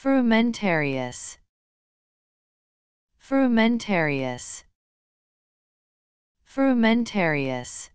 Frumentarius. Frumentarius. Frumentarius.